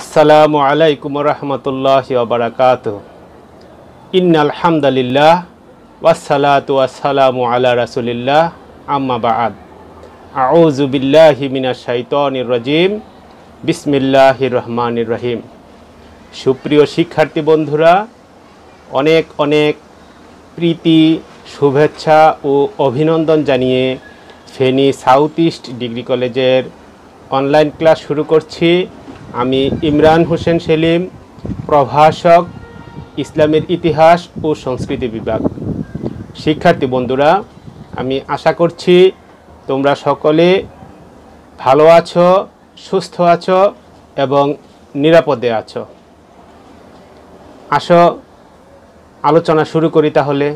আসসালামু আলাইকুম রহমতুল্লাহ বারাকাত ইন্নাল হামদালিল্লাহ ওয়াসালাতু আসসালামু আলা রাসুলিল্লাহ আম্মা বাদ আউজুবিল্লাহি মিনা শাইতানির রাজিম বিসমিল্লাহির রহমানির রহিম সুপ্রিয় শিক্ষার্থী বন্ধুরা অনেক অনেক প্রীতি শুভেচ্ছা ও অভিনন্দন জানিয়ে ফেনী সাউথ ইস্ট ডিগ্রি কলেজের অনলাইন ক্লাস শুরু করছি আমি ইমরান হোসেন সেলিম প্রভাষক ইসলামের ইতিহাস ও সংস্কৃতি বিভাগ শিক্ষার্থী বন্ধুরা আমি আশা করছি তোমরা সকলে ভালো আছো সুস্থ আছো এবং নিরাপদে আছো আসো আলোচনা শুরু করি তাহলে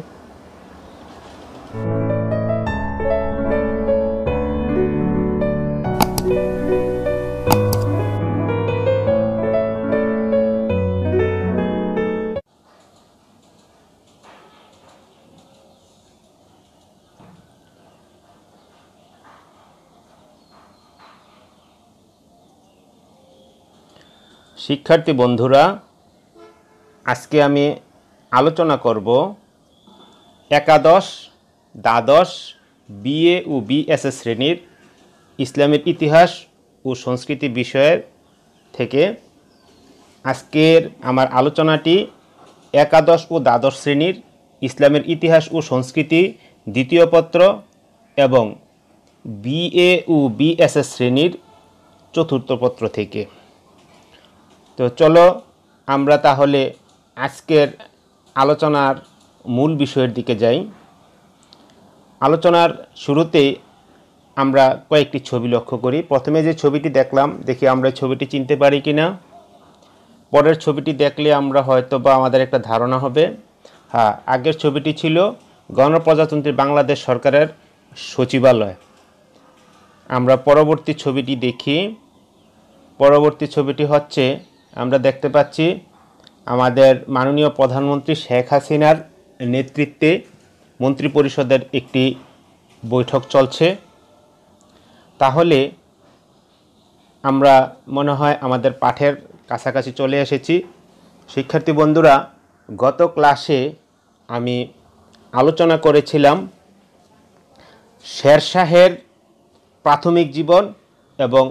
শিক্ষার্থী বন্ধুরা আজকে আমি আলোচনা করব একাদশ দ্বাদশ বিএ ও বিএসএস শ্রেণীর ইসলামের ইতিহাস ও সংস্কৃতি বিষয়ের থেকে আজকের আমার আলোচনাটি একাদশ ও দ্বাদশ শ্রেণীর ইসলামের ইতিহাস ও সংস্কৃতি দ্বিতীয় পত্র এবং বিএ ও বিএসএস শ্রেণীর চতুর্থ পত্র থেকে তো চলো আমরা তাহলে আজকের আলোচনার মূল বিষয়ের দিকে যাই আলোচনার শুরুতে আমরা কয়েকটি ছবি লক্ষ্য করি প্রথমে যে ছবিটি দেখলাম দেখি আমরা ছবিটি চিনতে পারি কি না পরের ছবিটি দেখলে আমরা হয়তো বা আমাদের একটা ধারণা হবে হ্যাঁ আগের ছবিটি ছিল গণপ্রজাতন্ত্রী বাংলাদেশ সরকারের সচিবালয় আমরা পরবর্তী ছবিটি দেখি পরবর্তী ছবিটি হচ্ছে আমরা দেখতে পাচ্ছি আমাদের মাননীয় প্রধানমন্ত্রী শেখ হাসিনার নেতৃত্বে মন্ত্রিপরিষদের একটি বৈঠক চলছে তাহলে আমরা মনে হয় আমাদের পাঠের কাছাকাছি চলে এসেছি শিক্ষার্থী বন্ধুরা গত ক্লাসে আমি আলোচনা করেছিলাম শেরশাহের প্রাথমিক জীবন এবং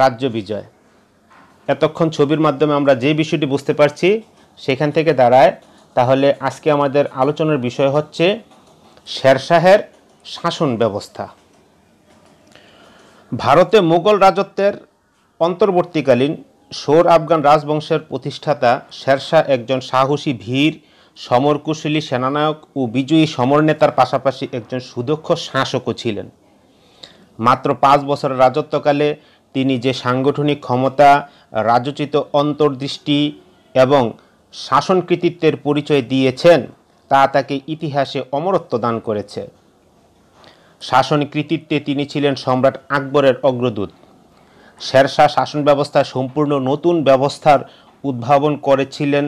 রাজ্য বিজয় এতক্ষণ ছবির মাধ্যমে আমরা যে বিষয়টি বুঝতে পারছি সেখান থেকে দাঁড়ায় তাহলে আজকে আমাদের আলোচনার বিষয় হচ্ছে শেরশাহের শাসন ব্যবস্থা ভারতে মোগল রাজত্বের অন্তর্বর্তীকালীন সোর আফগান রাজবংশের প্রতিষ্ঠাতা শেরশাহ একজন সাহসী ভীর সমরকুশলী সেনানায়ক ও বিজয়ী সমরনেতার পাশাপাশি একজন সুদক্ষ শাসকও ছিলেন মাত্র পাঁচ বছরের রাজত্বকালে তিনি যে সাংগঠনিক ক্ষমতা রাজোচিত অন্তর্দৃষ্টি এবং শাসন কৃতিত্বের পরিচয় দিয়েছেন তা তাকে ইতিহাসে অমরত্ব দান করেছে শাসন কৃতিত্বে তিনি ছিলেন সম্রাট আকবরের অগ্রদূত শেরশাহ শাসন ব্যবস্থা সম্পূর্ণ নতুন ব্যবস্থার উদ্ভাবন করেছিলেন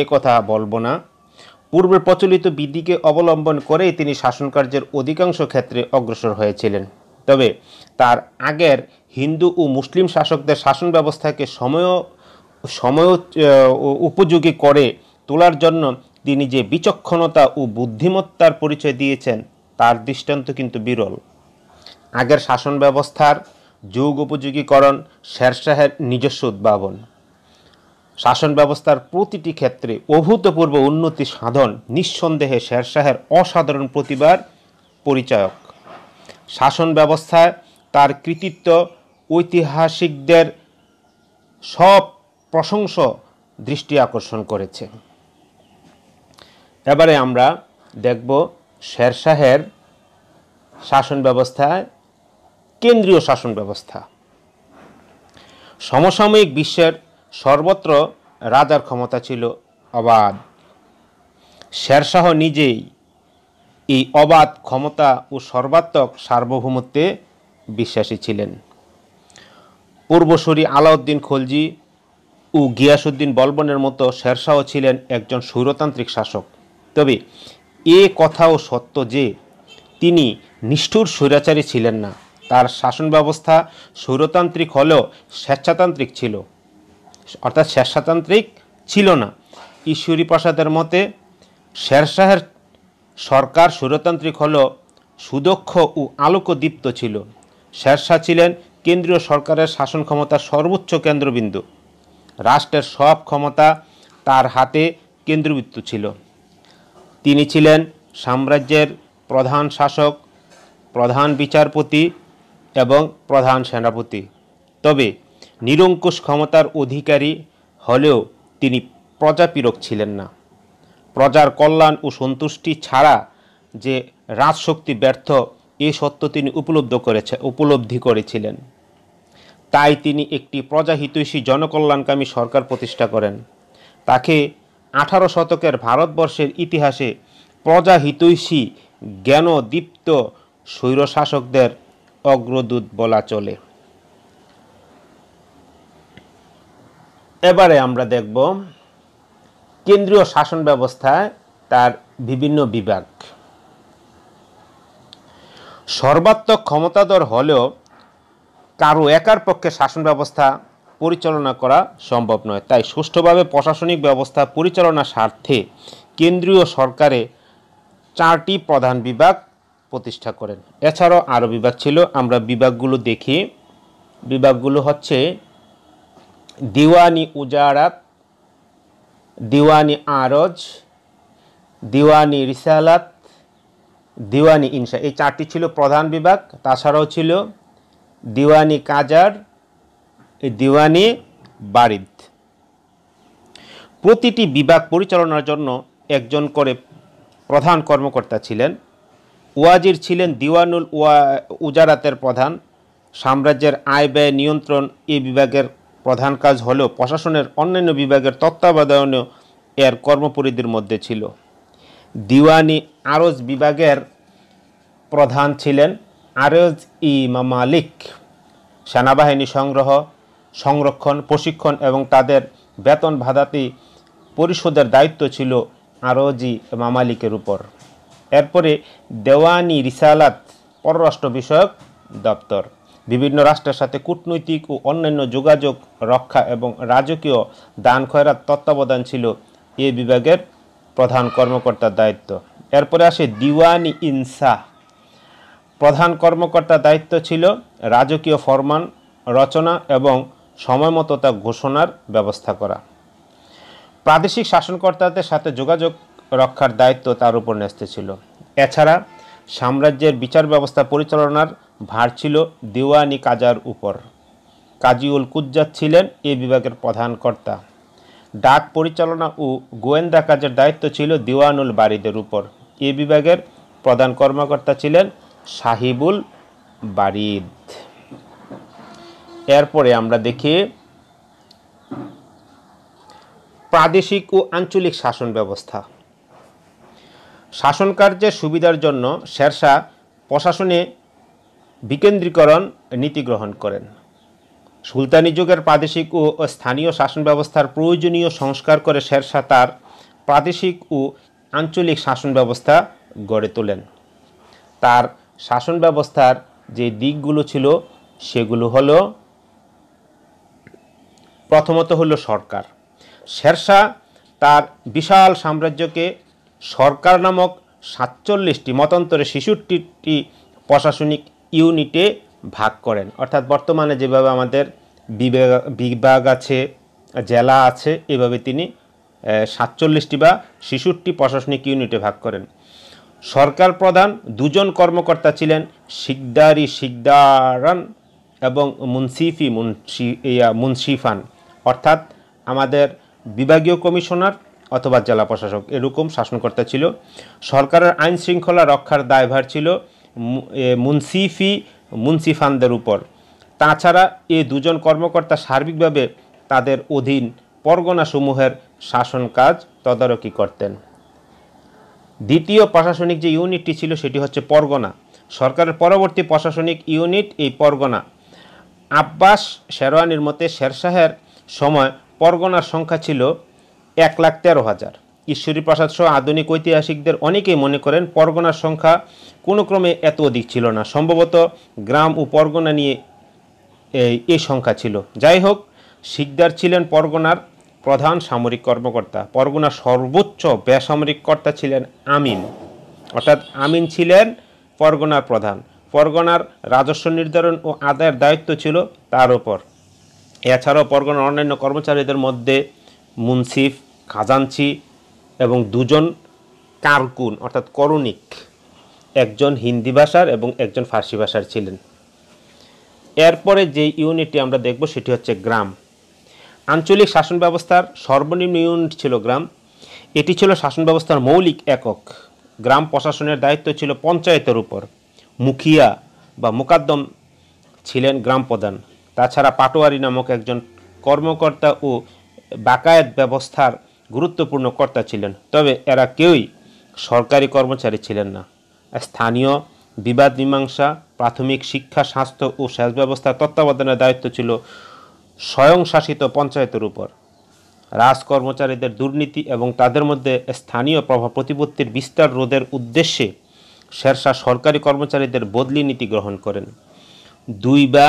এ কথা বলবো না পূর্বে প্রচলিত বিধিকে অবলম্বন করেই তিনি শাসনকার্যের অধিকাংশ ক্ষেত্রে অগ্রসর হয়েছিলেন তবে তার আগের হিন্দু ও মুসলিম শাসকদের শাসন ব্যবস্থাকে সময় সময় উপযোগী করে তোলার জন্য তিনি যে বিচক্ষণতা ও বুদ্ধিমত্তার পরিচয় দিয়েছেন তার দৃষ্টান্ত কিন্তু বিরল আগের শাসন ব্যবস্থার যুগ উপযোগীকরণ শেরশাহের নিজস্ব উদ্ভাবন শাসন ব্যবস্থার প্রতিটি ক্ষেত্রে অভূতপূর্ব উন্নতি সাধন নিঃসন্দেহে শেরশাহের অসাধারণ প্রতিভার পরিচয়ক শাসন ব্যবস্থায় তার কৃতিত্ব ঐতিহাসিকদের সব প্রশংস দৃষ্টি আকর্ষণ করেছে এবারে আমরা দেখব শেরশাহের শাসন ব্যবস্থায় কেন্দ্রীয় শাসন ব্যবস্থা সমসাময়িক বিশ্বের সর্বত্র রাজার ক্ষমতা ছিল অবাধ শেরশাহ নিজেই এই অবাধ ক্ষমতা ও সর্বাত্মক সার্বভৌমত্বে বিশ্বাসী ছিলেন পূর্বসূরি আলাউদ্দিন খলজি ও গিয়াসুদ্দিন বলবনের মতো শেরশাহ ছিলেন একজন সৌরতান্ত্রিক শাসক তবে এ কথাও সত্য যে তিনি নিষ্ঠুর স্বৈরাচারী ছিলেন না তার শাসন ব্যবস্থা সৌরতান্ত্রিক হলেও স্বেচ্ছাতান্ত্রিক ছিল অর্থাৎ স্বেচ্ছাতান্ত্রিক ছিল না ঈশ্বরী প্রসাদের মতে শেরশাহের সরকার সৌরতান্ত্রিক হলেও সুদক্ষ ও আলোকদীপ্ত ছিল শেরশাহ ছিলেন কেন্দ্রীয় সরকারের শাসন ক্ষমতা সর্বোচ্চ কেন্দ্রবিন্দু রাষ্ট্রের সব ক্ষমতা তার হাতে কেন্দ্রবৃত্ত ছিল তিনি ছিলেন সাম্রাজ্যের প্রধান শাসক প্রধান বিচারপতি এবং প্রধান সেনাপতি তবে নিরঙ্কুশ ক্ষমতার অধিকারী হলেও তিনি প্রজাপীরক ছিলেন না প্রজার কল্যাণ ও সন্তুষ্টি ছাড়া যে রাজশক্তি ব্যর্থ এ সত্য তিনি উপলব্ধ করেছে উপলব্ধি করেছিলেন তাই তিনি একটি প্রজাহিতৈষী জনকল্যাণকামী সরকার প্রতিষ্ঠা করেন তাকে আঠারো শতকের ভারতবর্ষের ইতিহাসে প্রজাহিতৈষী জ্ঞানদীপ্ত স্বৈরশাসকদের অগ্রদূত বলা চলে এবারে আমরা দেখব কেন্দ্রীয় শাসন ব্যবস্থায় তার বিভিন্ন বিভাগ সর্বাত্মক ক্ষমতাধর হলেও কারো একার পক্ষে শাসন ব্যবস্থা পরিচালনা করা সম্ভব নয় তাই সুষ্ঠুভাবে প্রশাসনিক ব্যবস্থা পরিচালনার স্বার্থে কেন্দ্রীয় সরকারে চারটি প্রধান বিভাগ প্রতিষ্ঠা করেন এছাড়াও আরও বিভাগ ছিল আমরা বিভাগগুলো দেখি বিভাগগুলো হচ্ছে দিওয়ানি উজারাত দিওয়ানি আরজ দিওয়ানি রিসালাত দিওয়ানি ইনসা এই চারটি ছিল প্রধান বিভাগ তাছাড়াও ছিল দিওয়ানি কাজার দিওয়ানি বারিদ প্রতিটি বিভাগ পরিচালনার জন্য একজন করে প্রধান কর্মকর্তা ছিলেন ওয়াজির ছিলেন দিওয়ানুল ওয়া উজারাতের প্রধান সাম্রাজ্যের আয় ব্যয় নিয়ন্ত্রণ এ বিভাগের প্রধান কাজ হলেও প্রশাসনের অন্যান্য বিভাগের তত্ত্বাবধানেও এর কর্মপরিধির মধ্যে ছিল দিওয়ানি আরজ বিভাগের প্রধান ছিলেন আরজ ই মামালিক সেনাবাহিনী সংগ্রহ সংরক্ষণ প্রশিক্ষণ এবং তাদের বেতন ভাদাতি পরিশোধের দায়িত্ব ছিল আরজি মামালিকের উপর এরপরে দেওয়ানি রিসালাত পররাষ্ট্র বিষয়ক দপ্তর বিভিন্ন রাষ্ট্রের সাথে কূটনৈতিক ও অন্যান্য যোগাযোগ রক্ষা এবং রাজকীয় দান খয়রাত তত্ত্বাবধান ছিল এ বিভাগের প্রধান কর্মকর্তার দায়িত্ব এরপরে আসে দিওয়ানি ইনসা প্রধান কর্মকর্তার দায়িত্ব ছিল রাজকীয় ফরমান রচনা এবং সময়মতো তা ঘোষণার ব্যবস্থা করা প্রাদেশিক শাসনকর্তাদের সাথে যোগাযোগ রক্ষার দায়িত্ব তার উপর ন্যস্ত ছিল এছাড়া সাম্রাজ্যের বিচার ব্যবস্থা পরিচালনার ভার ছিল দেওয়ানি কাজার উপর কাজিউল কুজ্জাত ছিলেন এ বিভাগের প্রধান কর্তা ডাক পরিচালনা ও গোয়েন্দা কাজের দায়িত্ব ছিল দিওয়ানুল বারিদের উপর এ বিভাগের প্রধান কর্মকর্তা ছিলেন সাহিবুল বারিদ এরপরে আমরা দেখি প্রাদেশিক ও আঞ্চলিক শাসন ব্যবস্থা শাসন কার্যের সুবিধার জন্য শেরশাহ প্রশাসনে বিকেন্দ্রীকরণ নীতি গ্রহণ করেন সুলতানি যুগের প্রাদেশিক ও স্থানীয় শাসন ব্যবস্থার প্রয়োজনীয় সংস্কার করে শেরশাহ তার প্রাদেশিক ও আঞ্চলিক শাসন ব্যবস্থা গড়ে তোলেন তার শাসন ব্যবস্থার যে দিকগুলো ছিল সেগুলো হলো প্রথমত হল সরকার শেরশাহ তার বিশাল সাম্রাজ্যকে সরকার নামক সাতচল্লিশটি মতান্তরে শিশুটিটি প্রশাসনিক ইউনিটে ভাগ করেন অর্থাৎ বর্তমানে যেভাবে আমাদের বিভাগ আছে জেলা আছে এভাবে তিনি সাতচল্লিশটি বা শিশুটি প্রশাসনিক ইউনিটে ভাগ করেন সরকার প্রধান দুজন কর্মকর্তা ছিলেন শিকদারি শিকদারান এবং মুন্সিফি মুন্সি মুন্সিফান অর্থাৎ আমাদের বিভাগীয় কমিশনার অথবা জেলা প্রশাসক এরকম শাসনকর্তা ছিল সরকারের আইন শৃঙ্খলা রক্ষার দায়ভার ছিল মুন্সিফি মুন্সিফানদের উপর তাছাড়া এ দুজন কর্মকর্তা সার্বিকভাবে তাদের অধীন পরগনাসমূহের শাসন কাজ তদারকি করতেন দ্বিতীয় প্রশাসনিক যে ইউনিটটি ছিল সেটি হচ্ছে পরগনা সরকারের পরবর্তী প্রশাসনিক ইউনিট এই পরগনা আব্বাস শেরওয়ানির মতে শেরশাহের সময় পরগনার সংখ্যা ছিল এক লাখ তেরো হাজার ঈশ্বরী প্রসাদ সহ আধুনিক ঐতিহাসিকদের অনেকেই মনে করেন পরগনার সংখ্যা কোনো ক্রমে এত অধিক ছিল না সম্ভবত গ্রাম ও পরগনা নিয়ে এই সংখ্যা ছিল যাই হোক শিকদার ছিলেন পরগনার প্রধান সামরিক কর্মকর্তা পরগনার সর্বোচ্চ বেসামরিক কর্তা ছিলেন আমিন অর্থাৎ আমিন ছিলেন পরগনার প্রধান পরগনার রাজস্ব নির্ধারণ ও আদায়ের দায়িত্ব ছিল তার ওপর এছাড়াও পরগনার অন্যান্য কর্মচারীদের মধ্যে মুন্সিফ খাজানচি এবং দুজন কারকুন অর্থাৎ করণিক একজন হিন্দি ভাষার এবং একজন ফার্সি ভাষার ছিলেন এরপরে যে ইউনিটটি আমরা দেখব সেটি হচ্ছে গ্রাম আঞ্চলিক শাসন ব্যবস্থার সর্বনিম্ন ইউনিট ছিল গ্রাম এটি ছিল শাসন ব্যবস্থার মৌলিক একক গ্রাম প্রশাসনের দায়িত্ব ছিল পঞ্চায়েতের উপর মুখিয়া বা মোকাদ্দম ছিলেন গ্রাম প্রধান তাছাড়া পাটোয়ারি নামক একজন কর্মকর্তা ও বাকায়াত ব্যবস্থার গুরুত্বপূর্ণ কর্তা ছিলেন তবে এরা কেউই সরকারি কর্মচারী ছিলেন না স্থানীয় বিবাদ মীমাংসা প্রাথমিক শিক্ষা স্বাস্থ্য ও সেচ ব্যবস্থার তত্ত্বাবধানের দায়িত্ব ছিল স্বয়ংশাসিত পঞ্চায়েতের উপর রাজ কর্মচারীদের দুর্নীতি এবং তাদের মধ্যে স্থানীয় প্রভাব প্রতিপত্তির বিস্তার রোধের উদ্দেশ্যে শেরশাহ সরকারি কর্মচারীদের বদলি নীতি গ্রহণ করেন দুই বা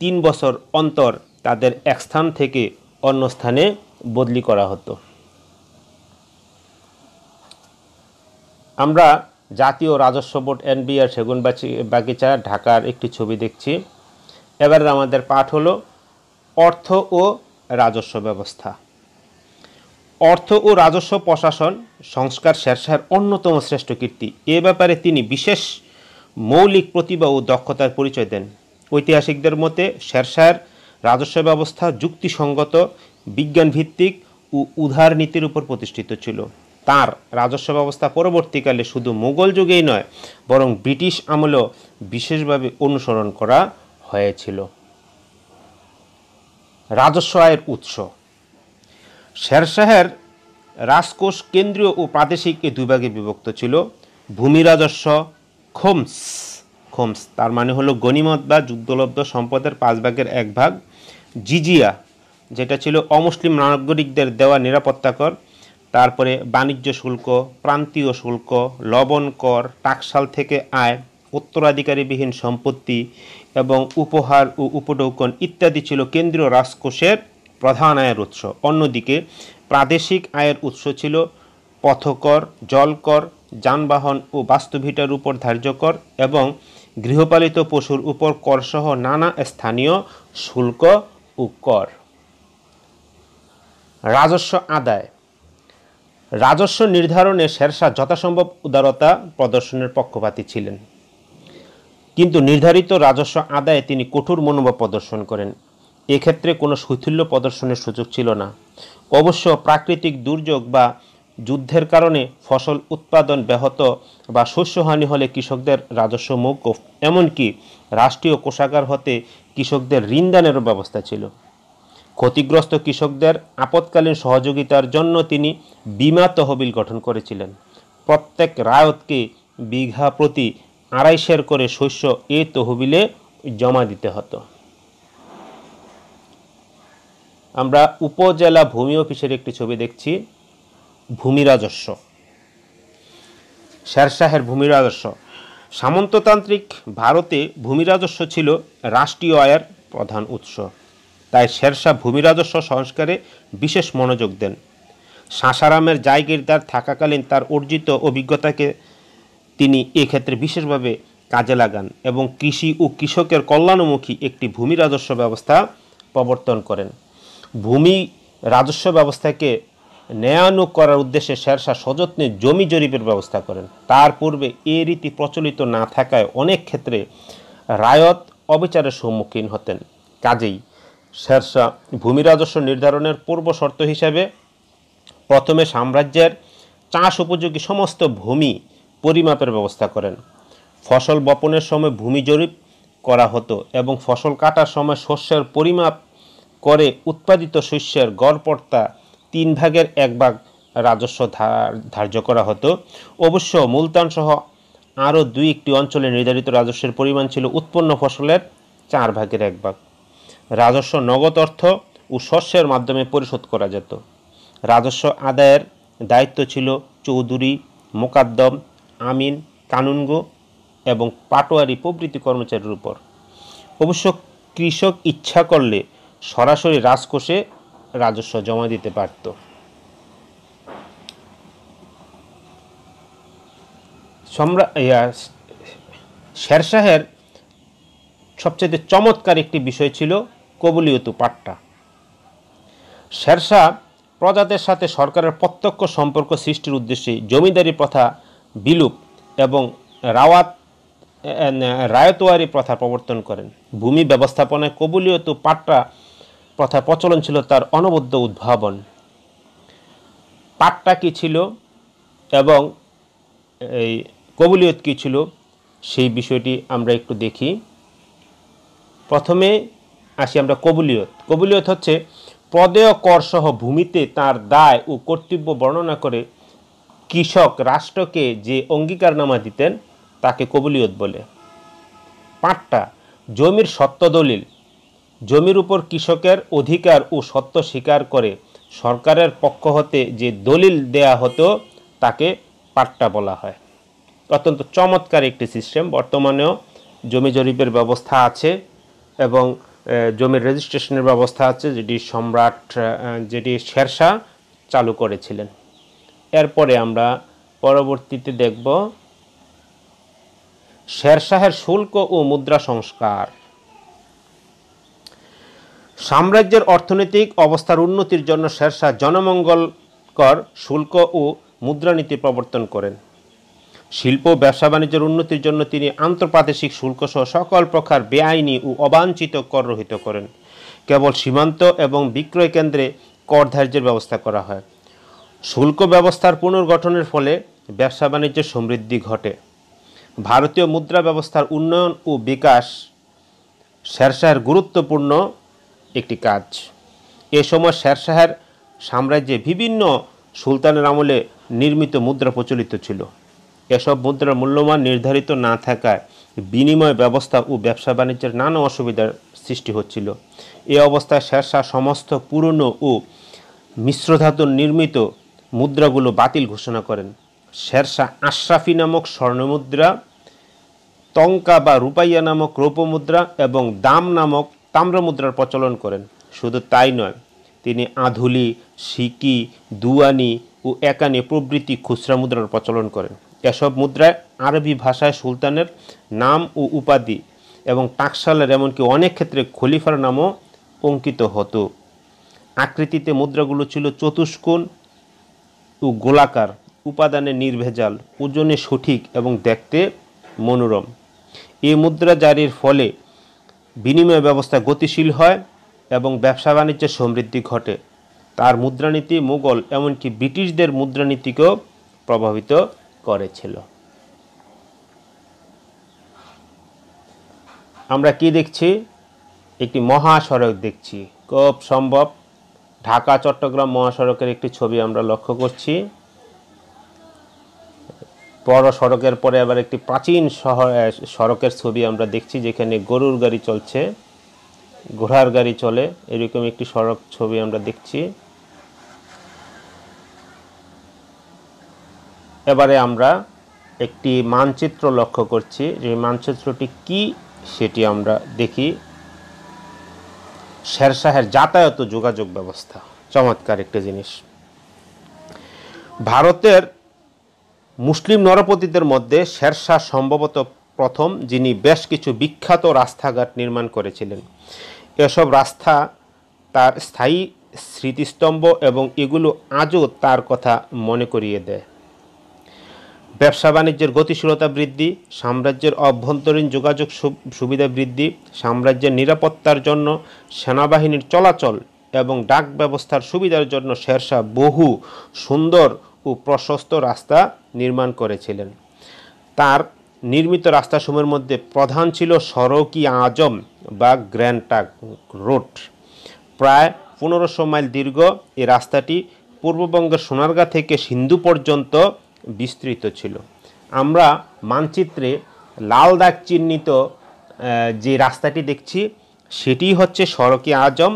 তিন বছর অন্তর তাদের এক স্থান থেকে অন্য স্থানে বদলি করা হতো আমরা জাতীয় রাজস্ব বোর্ড এনবিআর সেগুন বাগিচা ঢাকার একটি ছবি দেখছি এবারে আমাদের পাঠ হলো অর্থ ও রাজস্ব ব্যবস্থা অর্থ ও রাজস্ব প্রশাসন সংস্কার শেরশাহের অন্যতম শ্রেষ্ঠ কীর্তি এ ব্যাপারে তিনি বিশেষ মৌলিক প্রতিভা ও দক্ষতার পরিচয় দেন ঐতিহাসিকদের মতে শেরশাহের রাজস্ব ব্যবস্থা যুক্তিসঙ্গত বিজ্ঞানভিত্তিক ও উধার নীতির উপর প্রতিষ্ঠিত ছিল তার রাজস্ব ব্যবস্থা পরবর্তীকালে শুধু মুঘল যুগেই নয় বরং ব্রিটিশ আমলেও বিশেষভাবে অনুসরণ করা হয়েছিল রাজস্ব আয়ের উৎস শেরশাহের রাজকোষ কেন্দ্রীয় ও প্রাদেশিক এই দুই ভাগে বিভক্ত ছিল ভূমি রাজস্ব খোমস খোমস তার মানে হলো গণিমত বা যুদ্ধলব্ধ সম্পদের পাঁচ ভাগের এক ভাগ জিজিয়া যেটা ছিল অমুসলিম নাগরিকদের দেওয়া নিরাপত্তা কর তারপরে বাণিজ্য শুল্ক প্রান্তীয় শুল্ক লবণ কর টাকশাল থেকে আয় উত্তরাধিকারীবিহীন সম্পত্তি এবং উপহার ও উপডৌকন ইত্যাদি ছিল কেন্দ্রীয় রাজকোষের প্রধান আয়ের উৎস অন্যদিকে প্রাদেশিক আয়ের উৎস ছিল পথকর জলকর যানবাহন ও বাস্তুভিটার উপর ধার্য কর এবং গৃহপালিত পশুর উপর করসহ নানা স্থানীয় শুল্ক ও কর রাজস্ব আদায় রাজস্ব নির্ধারণে শেরশাহ যথাসম্ভব উদারতা প্রদর্শনের পক্ষপাতী ছিলেন কিন্তু নির্ধারিত রাজস্ব আদায়ে তিনি কঠোর মনোভাব প্রদর্শন করেন এক্ষেত্রে কোনো শৈথিল্য প্রদর্শনের সুযোগ ছিল না অবশ্য প্রাকৃতিক দুর্যোগ বা যুদ্ধের কারণে ফসল উৎপাদন ব্যাহত বা শস্যহানি হলে কৃষকদের রাজস্ব মৌকুফ এমনকি রাষ্ট্রীয় কোষাগার হতে কৃষকদের ঋণদানেরও ব্যবস্থা ছিল ক্ষতিগ্রস্ত কৃষকদের আপতকালীন সহযোগিতার জন্য তিনি বিমা তহবিল গঠন করেছিলেন প্রত্যেক রায়তকে বিঘা প্রতি আড়াই শের করে শস্য এ তহবিলে জমা দিতে হতো আমরা উপজেলা ভূমি অফিসের একটি ছবি দেখছি ভূমি রাজস্ব শেরশাহের ভূমি রাজস্ব সামন্ততান্ত্রিক ভারতে ভূমি রাজস্ব ছিল রাষ্ট্রীয় আয়ের প্রধান উৎস তাই শেরশাহ ভূমি রাজস্ব সংস্কারে বিশেষ মনোযোগ দেন সাসারামের জায়গিরদার থাকাকালীন তার অর্জিত অভিজ্ঞতাকে তিনি এক্ষেত্রে বিশেষভাবে কাজে লাগান এবং কৃষি ও কৃষকের কল্যাণমুখী একটি ভূমি রাজস্ব ব্যবস্থা প্রবর্তন করেন ভূমি রাজস্ব ব্যবস্থাকে ন্যায়ানুগ করার উদ্দেশ্যে শেরশাহ সযত্নে জমি জরিপের ব্যবস্থা করেন তার পূর্বে এ রীতি প্রচলিত না থাকায় অনেক ক্ষেত্রে রায়ত অবিচারের সম্মুখীন হতেন কাজেই শেরশাহ ভূমি রাজস্ব নির্ধারণের পূর্ব শর্ত হিসাবে প্রথমে সাম্রাজ্যের চাষ উপযোগী সমস্ত ভূমি পরিমাপের ব্যবস্থা করেন ফসল বপনের সময় ভূমি জরিপ করা হতো এবং ফসল কাটার সময় শস্যের পরিমাপ করে উৎপাদিত শস্যের গড়পর্তা তিন ভাগের এক ভাগ রাজস্ব ধার্য করা হতো অবশ্য মুলতানসহ আরও দুই একটি অঞ্চলে নির্ধারিত রাজস্বের পরিমাণ ছিল উৎপন্ন ফসলের চার ভাগের এক ভাগ রাজস্ব নগদ অর্থ ও শস্যের মাধ্যমে পরিশোধ করা যেত রাজস্ব আদায়ের দায়িত্ব ছিল চৌধুরী মোকাদ্দম আমিন কানুনগো এবং পাটোয়ারি প্রভৃতি কর্মচারীর উপর অবশ্য কৃষক ইচ্ছা করলে সরাসরি রাজকোষে রাজস্ব জমা দিতে পারত সম্রাট শেরশাহের সবচেয়ে চমৎকার একটি বিষয় ছিল কবলীয়তু পাট্টা শেরশাহ প্রজাদের সাথে সরকারের প্রত্যক্ষ সম্পর্ক সৃষ্টির উদ্দেশ্যে জমিদারি প্রথা বিলুপ এবং রাওয়াত রায়তোয়ারি প্রথা প্রবর্তন করেন ভূমি ব্যবস্থাপনায় কবুলিয়ত পাট্টা প্রথা প্রচলন ছিল তার অনবদ্য উদ্ভাবন পাট্টা কী ছিল এবং এই কবুলিয়ত কী ছিল সেই বিষয়টি আমরা একটু দেখি প্রথমে আসি আমরা কবুলিয়ত কবুলিয়ত হচ্ছে প্রদেয় করসহ ভূমিতে তার দায় ও কর্তব্য বর্ণনা করে কৃষক রাষ্ট্রকে যে অঙ্গীকারনামা দিতেন তাকে কবুলিয়ত বলে পাঁচটা জমির সত্য দলিল জমির উপর কৃষকের অধিকার ও সত্য স্বীকার করে সরকারের পক্ষ হতে যে দলিল দেয়া হতো তাকে পাট্টা বলা হয় অত্যন্ত চমৎকার একটি সিস্টেম বর্তমানেও জমি জরিপের ব্যবস্থা আছে এবং জমির রেজিস্ট্রেশনের ব্যবস্থা আছে যেটি সম্রাট যেটি শেরশাহ চালু করেছিলেন এরপরে আমরা পরবর্তীতে দেখব শেরশাহের শুল্ক ও মুদ্রা সংস্কার সাম্রাজ্যের অর্থনৈতিক অবস্থার উন্নতির জন্য শেরশাহ জনমঙ্গলকর শুল্ক ও মুদ্রানীতি প্রবর্তন করেন শিল্প ব্যবসা বাণিজ্যের উন্নতির জন্য তিনি আন্তর্প্রাদেশিক শুল্কসহ সকল প্রকার বেআইনি ও অবাঞ্ছিত কর রহিত করেন কেবল সীমান্ত এবং বিক্রয় কেন্দ্রে কর ধার্যের ব্যবস্থা করা হয় শুল্ক ব্যবস্থার পুনর্গঠনের ফলে ব্যবসা বাণিজ্যের সমৃদ্ধি ঘটে ভারতীয় মুদ্রা ব্যবস্থার উন্নয়ন ও বিকাশ শেরশাহের গুরুত্বপূর্ণ একটি কাজ এ সময় শেরশাহের সাম্রাজ্যে বিভিন্ন সুলতানের আমলে নির্মিত মুদ্রা প্রচলিত ছিল এসব মুদ্রার মূল্যমান নির্ধারিত না থাকায় বিনিময় ব্যবস্থা ও ব্যবসা বাণিজ্যের নানা অসুবিধার সৃষ্টি হচ্ছিল এ অবস্থায় শেরশাহ সমস্ত পুরনো ও মিশ্রধাতুর নির্মিত মুদ্রাগুলো বাতিল ঘোষণা করেন শেরশাহ আশরাফি নামক স্বর্ণমুদ্রা তঙ্কা বা রূপাইয়া নামক রৌপমুদ্রা এবং দাম নামক তাম্রমুদ্রার প্রচলন করেন শুধু তাই নয় তিনি আধুলি সিকি দুয়ানি ও একানি প্রভৃতি খুচরা মুদ্রার প্রচলন করেন এসব মুদ্রায় আরবি ভাষায় সুলতানের নাম ও উপাধি এবং টাকশালের এমনকি অনেক ক্ষেত্রে খলিফার নামও অঙ্কিত হতো আকৃতিতে মুদ্রাগুলো ছিল চতুষ্কোণ ও গোলাকার উপাদানে নির্ভেজাল ওজনে সঠিক এবং দেখতে মনোরম এ মুদ্রা জারির ফলে বিনিময় ব্যবস্থা গতিশীল হয় এবং ব্যবসা বাণিজ্যের সমৃদ্ধি ঘটে তার মুদ্রানীতি মুঘল এমনকি ব্রিটিশদের মুদ্রানীতিকেও প্রভাবিত করেছিল আমরা কি দেখছি একটি মহাসড়ক দেখছি খুব সম্ভব ঢাকা চট্টগ্রাম মহাসড়কের একটি ছবি আমরা লক্ষ্য করছি বড় সড়কের পরে আবার একটি প্রাচীন শহর সড়কের ছবি আমরা দেখছি যেখানে গরুর গাড়ি চলছে ঘোড়ার গাড়ি চলে এরকম একটি সড়ক ছবি আমরা দেখছি এবারে আমরা একটি মানচিত্র লক্ষ্য করছি যে মানচিত্রটি কি সেটি আমরা দেখি শেরশাহের যাতায়াত যোগাযোগ ব্যবস্থা চমৎকার একটি জিনিস ভারতের মুসলিম নরপতিদের মধ্যে শেরশাহ সম্ভবত প্রথম যিনি বেশ কিছু বিখ্যাত রাস্তাঘাট নির্মাণ করেছিলেন এসব রাস্তা তার স্থায়ী স্মৃতিস্তম্ভ এবং এগুলো আজও তার কথা মনে করিয়ে দেয় ব্যবসা বাণিজ্যের গতিশীলতা বৃদ্ধি সাম্রাজ্যের অভ্যন্তরীণ যোগাযোগ সুবিধা বৃদ্ধি সাম্রাজ্যের নিরাপত্তার জন্য সেনাবাহিনীর চলাচল এবং ডাক ব্যবস্থার সুবিধার জন্য শেরশাহ বহু সুন্দর ও প্রশস্ত রাস্তা নির্মাণ করেছিলেন তার নির্মিত রাস্তাসমূহের মধ্যে প্রধান ছিল সড়কি আজম বা গ্র্যান্ড টাক রোড প্রায় পনেরোশো মাইল দীর্ঘ এই রাস্তাটি পূর্ববঙ্গের সোনারগাঁ থেকে সিন্ধু পর্যন্ত বিস্তৃত ছিল আমরা মানচিত্রে লাল দাগ চিহ্নিত যে রাস্তাটি দেখছি সেটি হচ্ছে সড়কে আজম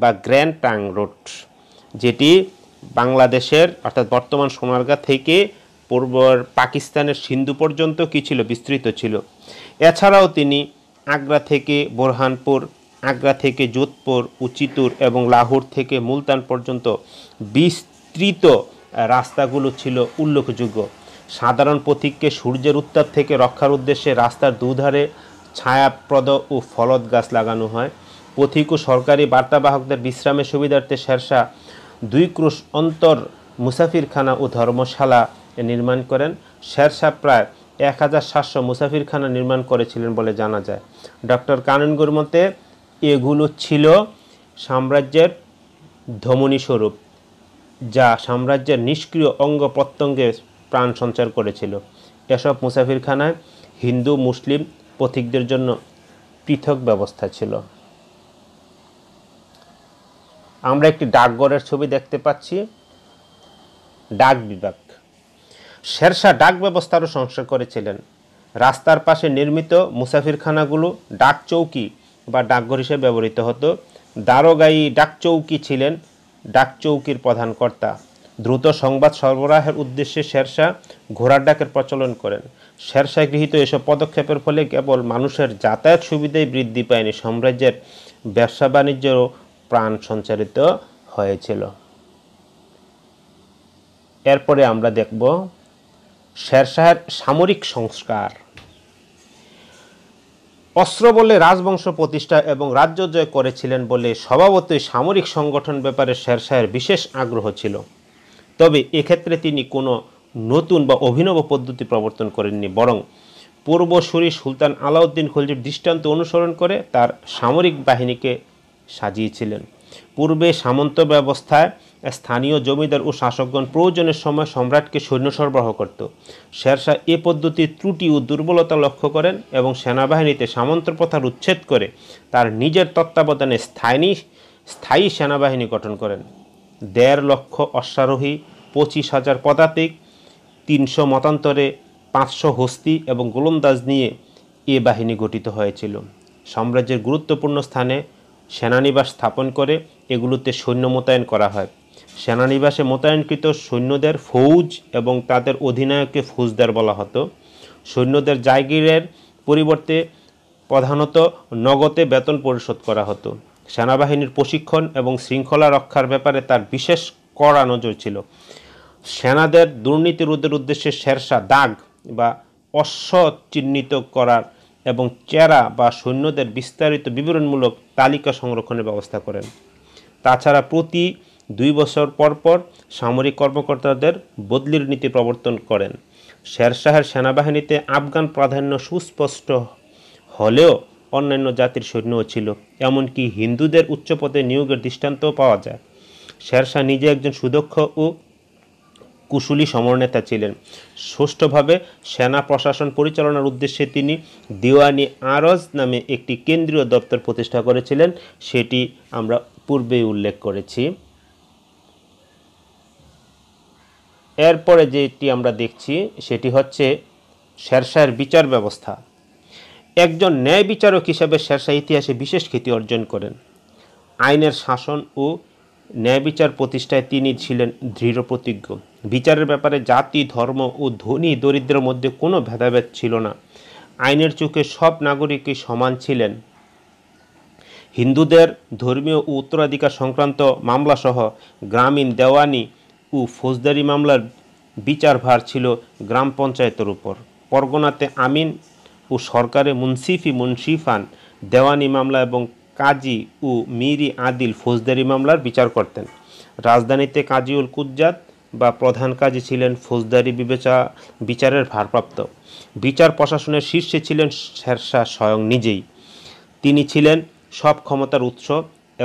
বা গ্র্যান্ড টাং রোড যেটি বাংলাদেশের অর্থাৎ বর্তমান সোনারগাঁ থেকে পূর্ব পাকিস্তানের সিন্ধু পর্যন্ত কী ছিল বিস্তৃত ছিল এছাড়াও তিনি আগ্রা থেকে বোরহানপুর আগ্রা থেকে যোধপুর উচিতুর এবং লাহোর থেকে মুলতান পর্যন্ত বিস্তৃত রাস্তাগুলো ছিল উল্লেখযোগ্য সাধারণ পথিককে সূর্যের উত্তাপ থেকে রক্ষার উদ্দেশ্যে রাস্তার দুধারে ছায়াপ্রদ ও ফলদ গাছ লাগানো হয় পথিক ও সরকারি বার্তাবাহকদের বিশ্রামের সুবিধার্থে শেরশাহ দুই ক্রুশ অন্তর মুসাফিরখানা ও ধর্মশালা নির্মাণ করেন শেরশাহ প্রায় এক হাজার সাতশো মুসাফিরখানা নির্মাণ করেছিলেন বলে জানা যায় ডক্টর কানুনগুর মতে এগুলো ছিল সাম্রাজ্যের ধমনী স্বরূপ যা সাম্রাজ্যের নিষ্ক্রিয় অঙ্গ প্রত্যঙ্গে প্রাণ সঞ্চার করেছিল এসব মুসাফিরখানায় হিন্দু মুসলিম পথিকদের জন্য পৃথক ব্যবস্থা ছিল আমরা একটি ডাকঘরের ছবি দেখতে পাচ্ছি ডাক বিভাগ শেরশাহ ডাক ব্যবস্থারও সংস্কার করেছিলেন রাস্তার পাশে নির্মিত মুসাফিরখানাগুলো ডাক চৌকি বা ডাকঘর হিসেবে ব্যবহৃত হতো দারোগাই ডাক চৌকি ছিলেন ডাকচৌকির প্রধান কর্তা দ্রুত সংবাদ সরবরাহের উদ্দেশ্যে শেরশাহ ঘোড়ার ডাকের প্রচলন করেন শেরশাহ গৃহীত এসব পদক্ষেপের ফলে কেবল মানুষের যাতায়াত সুবিধাই বৃদ্ধি পায়নি সাম্রাজ্যের ব্যবসা বাণিজ্যেরও প্রাণ সঞ্চারিত হয়েছিল এরপরে আমরা দেখব শেরশাহের সামরিক সংস্কার অস্ত্র বলে রাজবংশ প্রতিষ্ঠা এবং রাজ্য জয় করেছিলেন বলে স্বভাবতই সামরিক সংগঠন ব্যাপারে শেরশাহের বিশেষ আগ্রহ ছিল তবে এক্ষেত্রে তিনি কোনো নতুন বা অভিনব পদ্ধতি প্রবর্তন করেননি বরং পূর্বসূরি সুলতান আলাউদ্দিন খলজির দৃষ্টান্ত অনুসরণ করে তার সামরিক বাহিনীকে সাজিয়েছিলেন পূর্বে সামন্ত ব্যবস্থায় স্থানীয় জমিদার ও শাসকগণ প্রয়োজনের সময় সম্রাটকে সৈন্য সরবরাহ করত শেরশাহ এ পদ্ধতির ত্রুটি ও দুর্বলতা লক্ষ্য করেন এবং সেনাবাহিনীতে সামন্ত প্রথার উচ্ছেদ করে তার নিজের তত্ত্বাবধানে স্থায়ী স্থায়ী সেনাবাহিনী গঠন করেন দেড় লক্ষ অশ্বারোহী পঁচিশ হাজার পদাতিক তিনশো মতান্তরে পাঁচশো হস্তি এবং গোলন্দাজ নিয়ে এ বাহিনী গঠিত হয়েছিল সাম্রাজ্যের গুরুত্বপূর্ণ স্থানে সেনানিবাস স্থাপন করে এগুলোতে সৈন্য মোতায়েন করা হয় সেনানিবাসে মোতায়েনকৃত সৈন্যদের ফৌজ এবং তাদের অধিনায়ককে ফৌজদার বলা হতো সৈন্যদের জায়গিরের পরিবর্তে প্রধানত নগদে বেতন পরিশোধ করা হতো সেনাবাহিনীর প্রশিক্ষণ এবং শৃঙ্খলা রক্ষার ব্যাপারে তার বিশেষ কড়া নজর ছিল সেনাদের দুর্নীতি রোধের উদ্দেশ্যে শেরশা দাগ বা অশ্ব চিহ্নিত করার এবং চেরা বা সৈন্যদের বিস্তারিত বিবরণমূলক তালিকা সংরক্ষণের ব্যবস্থা করেন তাছাড়া প্রতি দুই বছর পর সামরিক কর্মকর্তাদের বদলির নীতি প্রবর্তন করেন শেরশাহের সেনাবাহিনীতে আফগান প্রাধান্য সুস্পষ্ট হলেও অন্যান্য জাতির সৈন্যও ছিল এমনকি হিন্দুদের উচ্চপদে নিয়োগের দৃষ্টান্তও পাওয়া যায় শেরশাহ নিজে একজন সুদক্ষ ও কুশলী সমরনেতা ছিলেন সুষ্ঠুভাবে সেনা প্রশাসন পরিচালনার উদ্দেশ্যে তিনি দিওয়ানি আরজ নামে একটি কেন্দ্রীয় দপ্তর প্রতিষ্ঠা করেছিলেন সেটি আমরা পূর্বেই উল্লেখ করেছি এরপরে যেটি আমরা দেখছি সেটি হচ্ছে শেরশাহের বিচার ব্যবস্থা একজন ন্যায় বিচারক হিসাবে শেরশাহ ইতিহাসে বিশেষ খ্যাতি অর্জন করেন আইনের শাসন ও ন্যায় বিচার প্রতিষ্ঠায় তিনি ছিলেন দৃঢ় প্রতিজ্ঞ বিচারের ব্যাপারে জাতি ধর্ম ও ধনী দরিদ্রের মধ্যে কোনো ভেদাভেদ ছিল না আইনের চোখে সব নাগরিকই সমান ছিলেন হিন্দুদের ধর্মীয় ও উত্তরাধিকার সংক্রান্ত মামলাসহ গ্রামীণ দেওয়ানি ও ফৌজদারি মামলার বিচারভার ছিল গ্রাম পঞ্চায়েতের উপর পরগনাতে আমিন ও সরকারে মুন্সিফি মুন্সিফান দেওয়ানি মামলা এবং কাজী ও মিরি আদিল ফৌজদারি মামলার বিচার করতেন রাজধানীতে কাজীউল কুজ্জাত বা প্রধান কাজী ছিলেন ফৌজদারি বিবেচা বিচারের ভারপ্রাপ্ত বিচার প্রশাসনের শীর্ষে ছিলেন শেরশাহ স্বয়ং নিজেই তিনি ছিলেন সব ক্ষমতার উৎস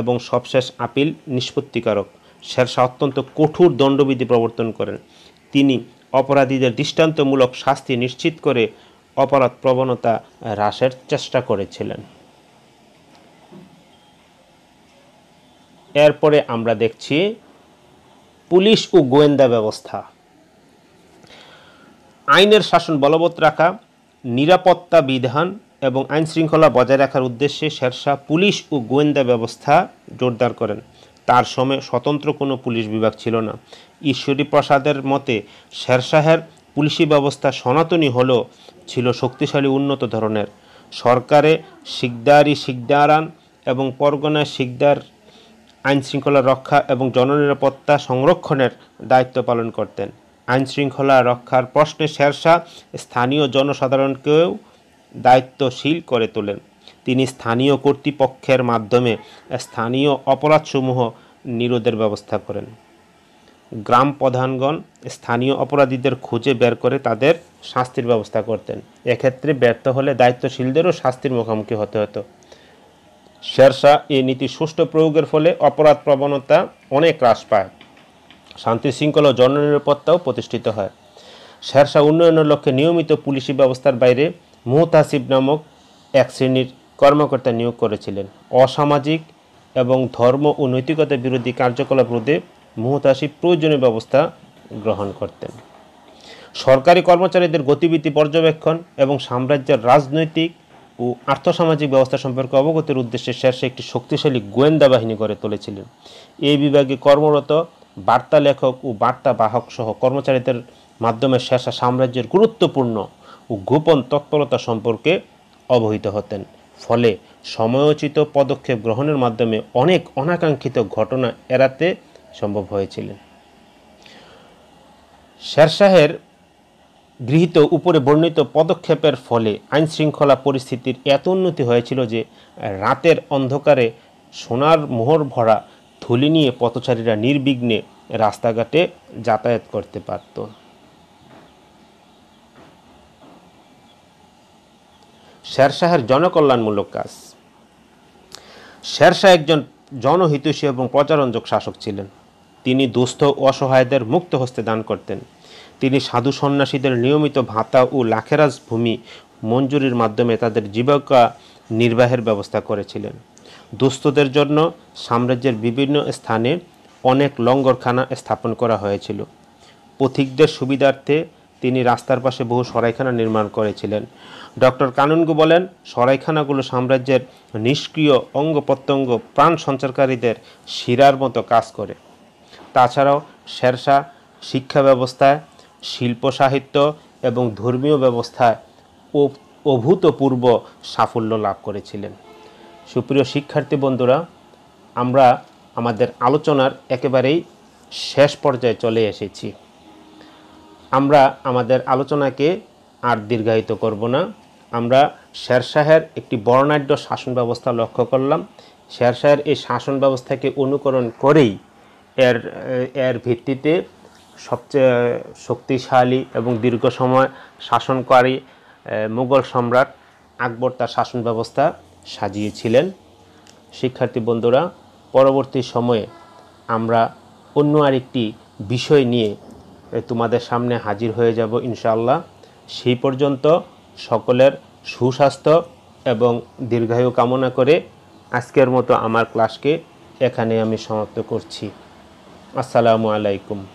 এবং সবশেষ আপিল নিষ্পত্তিকারক শেরশাহ অত্যন্ত কঠোর দণ্ডবিধি প্রবর্তন করেন তিনি অপরাধীদের দৃষ্টান্তমূলক শাস্তি নিশ্চিত করে অপরাধ প্রবণতা হ্রাসের চেষ্টা করেছিলেন এরপরে আমরা দেখছি পুলিশ ও গোয়েন্দা ব্যবস্থা আইনের শাসন বলবৎ রাখা নিরাপত্তা বিধান এবং আইন শৃঙ্খলা বজায় রাখার উদ্দেশ্যে শেরশাহ পুলিশ ও গোয়েন্দা ব্যবস্থা জোরদার করেন তার সময় স্বতন্ত্র কোনো পুলিশ বিভাগ ছিল না ঈশ্বরী প্রসাদের মতে শেরশাহের পুলিশি ব্যবস্থা সনাতনী হল ছিল শক্তিশালী উন্নত ধরনের সরকারে শিকদারি শিকদারান এবং পরগনায় শিকদার আইনশৃঙ্খলা রক্ষা এবং জননিরাপত্তা সংরক্ষণের দায়িত্ব পালন করতেন আইনশৃঙ্খলা রক্ষার প্রশ্নে শেরশাহ স্থানীয় জনসাধারণকেও দায়িত্বশীল করে তোলেন তিনি স্থানীয় কর্তৃপক্ষের মাধ্যমে স্থানীয় অপরাধসমূহ নিরোধের ব্যবস্থা করেন গ্রাম প্রধানগণ স্থানীয় অপরাধীদের খুঁজে বের করে তাদের শাস্তির ব্যবস্থা করতেন এক্ষেত্রে ব্যর্থ হলে দায়িত্বশীলদেরও শাস্তির মুখোমুখি হতে হতো শেরশাহ এই নীতি সুষ্ঠু প্রয়োগের ফলে অপরাধ প্রবণতা অনেক হ্রাস পায় শান্তি শৃঙ্খলা ও জননিরাপত্তাও প্রতিষ্ঠিত হয় শেরশাহ উন্নয়নের লক্ষ্যে নিয়মিত পুলিশি ব্যবস্থার বাইরে মুহতাসিব নামক এক শ্রেণীর কর্মকর্তা নিয়োগ করেছিলেন অসামাজিক এবং ধর্ম ও নৈতিকতা বিরোধী কার্যকলাপ রোধে মুহতাসি প্রয়োজনীয় ব্যবস্থা গ্রহণ করতেন সরকারি কর্মচারীদের গতিবিধি পর্যবেক্ষণ এবং সাম্রাজ্যের রাজনৈতিক ও আর্থসামাজিক ব্যবস্থা সম্পর্কে অবগতির উদ্দেশ্যে শেষে একটি শক্তিশালী গোয়েন্দা বাহিনী গড়ে তুলেছিলেন এই বিভাগে কর্মরত বার্তা লেখক ও বার্তা বাহক সহ কর্মচারীদের মাধ্যমে শেষা সাম্রাজ্যের গুরুত্বপূর্ণ ও গোপন তৎপরতা সম্পর্কে অবহিত হতেন ফলে সময়োচিত পদক্ষেপ গ্রহণের মাধ্যমে অনেক অনাকাঙ্ক্ষিত ঘটনা এড়াতে সম্ভব হয়েছিলেন শেরশাহের গৃহীত উপরে বর্ণিত পদক্ষেপের ফলে আইনশৃঙ্খলা পরিস্থিতির এত উন্নতি হয়েছিল যে রাতের অন্ধকারে সোনার মোহর ভরা থলি নিয়ে পথচারীরা নির্বিঘ্নে রাস্তাঘাটে যাতায়াত করতে পারত শেরশাহের জনকল্যাণমূলক কাজ শেরশাহ একজন জনহিতৈষী এবং প্রচারঞ্জক শাসক ছিলেন তিনি দুস্থ অসহায়দের মুক্ত হস্তে দান করতেন তিনি সাধু সন্ন্যাসীদের নিয়মিত ভাতা ও লাখেরাজ ভূমি মঞ্জুরির মাধ্যমে তাদের জীবিকা নির্বাহের ব্যবস্থা করেছিলেন দুস্থদের জন্য সাম্রাজ্যের বিভিন্ন স্থানে অনেক লঙ্গরখানা স্থাপন করা হয়েছিল পথিকদের সুবিধার্থে তিনি রাস্তার পাশে বহু সরাইখানা নির্মাণ করেছিলেন ডক্টর কানুনগু বলেন সরাইখানাগুলো সাম্রাজ্যের নিষ্ক্রিয় অঙ্গ প্রত্যঙ্গ প্রাণ সঞ্চারকারীদের শিরার মতো কাজ করে তাছাড়াও শেরশাহ শিক্ষা ব্যবস্থায় শিল্প সাহিত্য এবং ধর্মীয় ব্যবস্থায় অভূতপূর্ব সাফল্য লাভ করেছিলেন সুপ্রিয় শিক্ষার্থী বন্ধুরা আমরা আমাদের আলোচনার একেবারেই শেষ পর্যায়ে চলে এসেছি আমরা আমাদের আলোচনাকে আর দীর্ঘায়িত করব না আমরা শেরশাহের একটি বর্ণাঢ্য শাসন ব্যবস্থা লক্ষ্য করলাম শেরশাহের এই শাসন ব্যবস্থাকে অনুকরণ করেই এর এর ভিত্তিতে সবচেয়ে শক্তিশালী এবং দীর্ঘ সময় শাসনকারী মুঘল সম্রাট আকবর তার শাসন ব্যবস্থা সাজিয়েছিলেন শিক্ষার্থী বন্ধুরা পরবর্তী সময়ে আমরা অন্য আরেকটি বিষয় নিয়ে তোমাদের সামনে হাজির হয়ে যাব ইনশাআল্লাহ সেই পর্যন্ত সকলের সুস্বাস্থ্য এবং দীর্ঘায়ু কামনা করে আজকের মতো আমার ক্লাসকে এখানে আমি সমাপ্ত করছি আসসালামু আলাইকুম